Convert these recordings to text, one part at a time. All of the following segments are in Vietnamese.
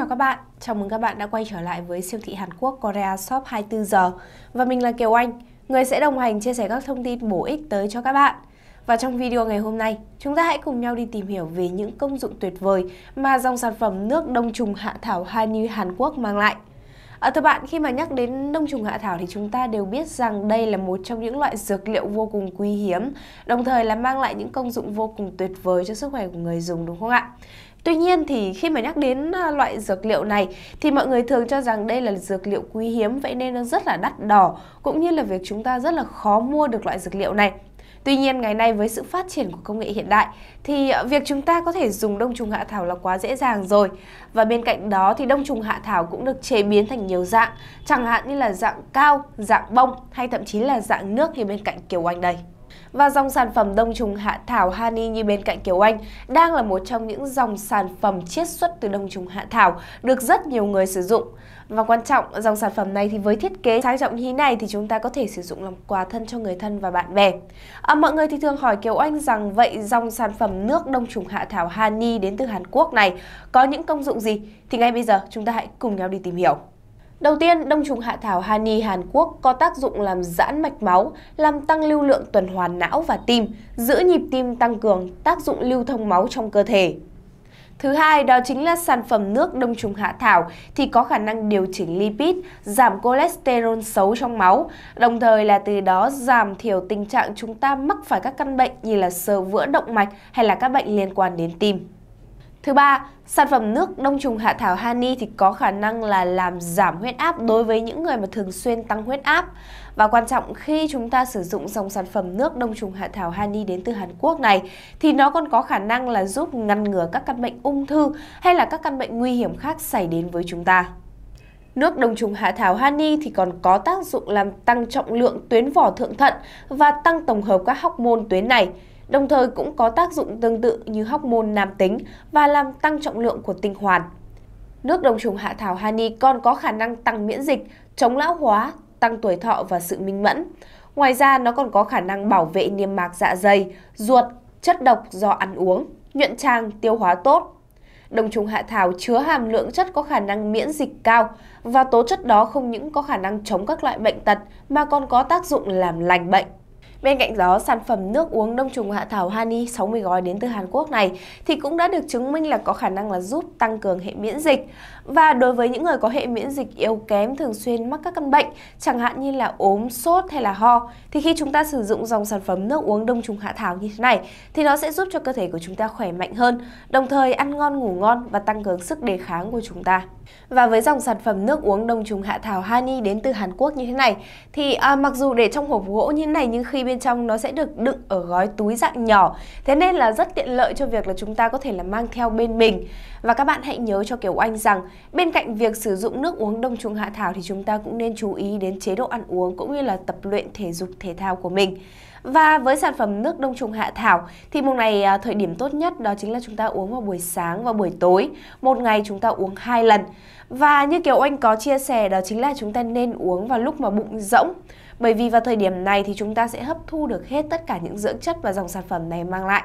chào các bạn, chào mừng các bạn đã quay trở lại với siêu thị Hàn Quốc Korea Shop 24 giờ và mình là Kiều Anh, người sẽ đồng hành chia sẻ các thông tin bổ ích tới cho các bạn. Và trong video ngày hôm nay, chúng ta hãy cùng nhau đi tìm hiểu về những công dụng tuyệt vời mà dòng sản phẩm nước đông trùng hạ thảo Hanu Hàn Quốc mang lại. À, thưa bạn, khi mà nhắc đến đông trùng hạ thảo thì chúng ta đều biết rằng đây là một trong những loại dược liệu vô cùng quý hiếm, đồng thời là mang lại những công dụng vô cùng tuyệt vời cho sức khỏe của người dùng đúng không ạ? Tuy nhiên thì khi mà nhắc đến ờ, loại dược liệu này thì mọi người thường cho rằng đây là dược liệu quý hiếm vậy nên nó rất là đắt đỏ cũng như là việc chúng ta rất là khó mua được loại dược liệu này. Tuy nhiên ngày nay với sự phát triển của công nghệ hiện đại thì việc chúng ta có thể dùng đông trùng hạ thảo là quá dễ dàng rồi. Và bên cạnh đó thì đông trùng hạ thảo cũng được chế biến thành nhiều dạng, chẳng hạn như là dạng cao, dạng bông hay thậm chí là dạng nước như bên cạnh Kiều Anh đây. Và dòng sản phẩm đông trùng hạ thảo honey như bên cạnh Kiều Anh đang là một trong những dòng sản phẩm chiết xuất từ đông trùng hạ thảo được rất nhiều người sử dụng. Và quan trọng, dòng sản phẩm này thì với thiết kế sang trọng như thế này thì chúng ta có thể sử dụng làm quà thân cho người thân và bạn bè. À, mọi người thì thường hỏi Kiều Anh rằng vậy dòng sản phẩm nước đông trùng hạ thảo honey đến từ Hàn Quốc này có những công dụng gì? Thì ngay bây giờ chúng ta hãy cùng nhau đi tìm hiểu. Đầu tiên, đông trùng hạ thảo Hani Hàn Quốc có tác dụng làm giãn mạch máu, làm tăng lưu lượng tuần hoàn não và tim, giữ nhịp tim tăng cường, tác dụng lưu thông máu trong cơ thể. Thứ hai đó chính là sản phẩm nước đông trùng hạ thảo thì có khả năng điều chỉnh lipid, giảm cholesterol xấu trong máu, đồng thời là từ đó giảm thiểu tình trạng chúng ta mắc phải các căn bệnh như là sờ vữa động mạch hay là các bệnh liên quan đến tim. Thứ ba, sản phẩm nước đông trùng hạ thảo Hani thì có khả năng là làm giảm huyết áp đối với những người mà thường xuyên tăng huyết áp. Và quan trọng khi chúng ta sử dụng dòng sản phẩm nước đông trùng hạ thảo Hani đến từ Hàn Quốc này thì nó còn có khả năng là giúp ngăn ngừa các căn bệnh ung thư hay là các căn bệnh nguy hiểm khác xảy đến với chúng ta. Nước đồng trùng hạ thảo Hani thì còn có tác dụng làm tăng trọng lượng tuyến vỏ thượng thận và tăng tổng hợp các hormone tuyến này đồng thời cũng có tác dụng tương tự như hóc môn nam tính và làm tăng trọng lượng của tinh hoàn. Nước đồng trùng hạ thảo Hani còn có khả năng tăng miễn dịch, chống lão hóa, tăng tuổi thọ và sự minh mẫn. Ngoài ra, nó còn có khả năng bảo vệ niêm mạc dạ dày, ruột, chất độc do ăn uống, nhuận tràng, tiêu hóa tốt. Đồng trùng hạ thảo chứa hàm lượng chất có khả năng miễn dịch cao và tố chất đó không những có khả năng chống các loại bệnh tật mà còn có tác dụng làm lành bệnh. Bên cạnh đó, sản phẩm nước uống đông trùng hạ thảo Hani 60 gói đến từ Hàn Quốc này thì cũng đã được chứng minh là có khả năng là giúp tăng cường hệ miễn dịch. Và đối với những người có hệ miễn dịch yếu kém thường xuyên mắc các căn bệnh, chẳng hạn như là ốm, sốt hay là ho, thì khi chúng ta sử dụng dòng sản phẩm nước uống đông trùng hạ thảo như thế này thì nó sẽ giúp cho cơ thể của chúng ta khỏe mạnh hơn, đồng thời ăn ngon ngủ ngon và tăng cường sức đề kháng của chúng ta. Và với dòng sản phẩm nước uống đông trùng hạ thảo Hani đến từ Hàn Quốc như thế này thì à, mặc dù để trong hộp gỗ như thế này nhưng khi bên trong nó sẽ được đựng ở gói túi dạng nhỏ. Thế nên là rất tiện lợi cho việc là chúng ta có thể là mang theo bên mình. Và các bạn hãy nhớ cho Kiều Anh rằng bên cạnh việc sử dụng nước uống đông trùng hạ thảo thì chúng ta cũng nên chú ý đến chế độ ăn uống cũng như là tập luyện thể dục thể thao của mình. Và với sản phẩm nước đông trùng hạ thảo thì một ngày à, thời điểm tốt nhất đó chính là chúng ta uống vào buổi sáng và buổi tối. Một ngày chúng ta uống hai lần. Và như kiểu anh có chia sẻ đó chính là chúng ta nên uống vào lúc mà bụng rỗng bởi vì vào thời điểm này thì chúng ta sẽ hấp thu được hết tất cả những dưỡng chất và dòng sản phẩm này mang lại.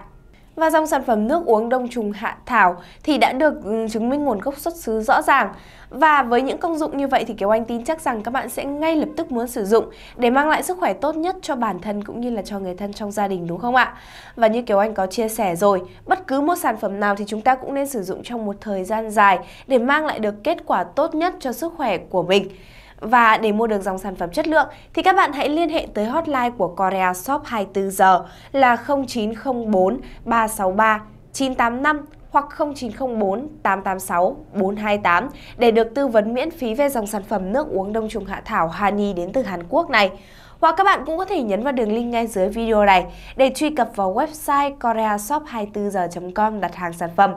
Và dòng sản phẩm nước uống đông trùng hạ thảo thì đã được ừ, chứng minh nguồn gốc xuất xứ rõ ràng. Và với những công dụng như vậy thì Kiều Anh tin chắc rằng các bạn sẽ ngay lập tức muốn sử dụng để mang lại sức khỏe tốt nhất cho bản thân cũng như là cho người thân trong gia đình đúng không ạ? Và như Kiều Anh có chia sẻ rồi, bất cứ một sản phẩm nào thì chúng ta cũng nên sử dụng trong một thời gian dài để mang lại được kết quả tốt nhất cho sức khỏe của mình. Và để mua được dòng sản phẩm chất lượng thì các bạn hãy liên hệ tới hotline của Korea Shop 24 giờ là 0904 363 985 hoặc 0904 886 428 để được tư vấn miễn phí về dòng sản phẩm nước uống đông trùng hạ thảo Hani đến từ Hàn Quốc này. Hoặc các bạn cũng có thể nhấn vào đường link ngay dưới video này để truy cập vào website koreashop24h.com đặt hàng sản phẩm.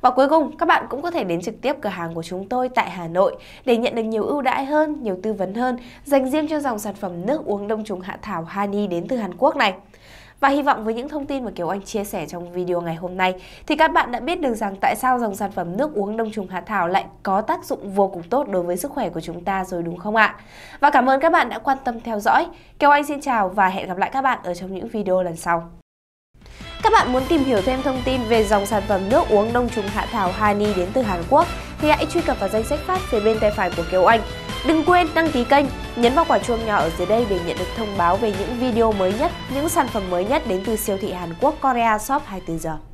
Và cuối cùng, các bạn cũng có thể đến trực tiếp cửa hàng của chúng tôi tại Hà Nội để nhận được nhiều ưu đãi hơn, nhiều tư vấn hơn dành riêng cho dòng sản phẩm nước uống đông trùng hạ thảo Hani đến từ Hàn Quốc này. Và hy vọng với những thông tin mà Kiều Anh chia sẻ trong video ngày hôm nay thì các bạn đã biết được rằng tại sao dòng sản phẩm nước uống đông trùng hạ thảo lại có tác dụng vô cùng tốt đối với sức khỏe của chúng ta rồi đúng không ạ? Và cảm ơn các bạn đã quan tâm theo dõi. Kiều Anh xin chào và hẹn gặp lại các bạn ở trong những video lần sau. Các bạn muốn tìm hiểu thêm thông tin về dòng sản phẩm nước uống đông trùng hạ thảo Hani đến từ Hàn Quốc thì hãy truy cập vào danh sách phát phía bên tay phải của Kiều Anh Đừng quên đăng ký kênh, nhấn vào quả chuông nhỏ ở dưới đây để nhận được thông báo về những video mới nhất, những sản phẩm mới nhất đến từ siêu thị Hàn Quốc Korea Shop 24 giờ.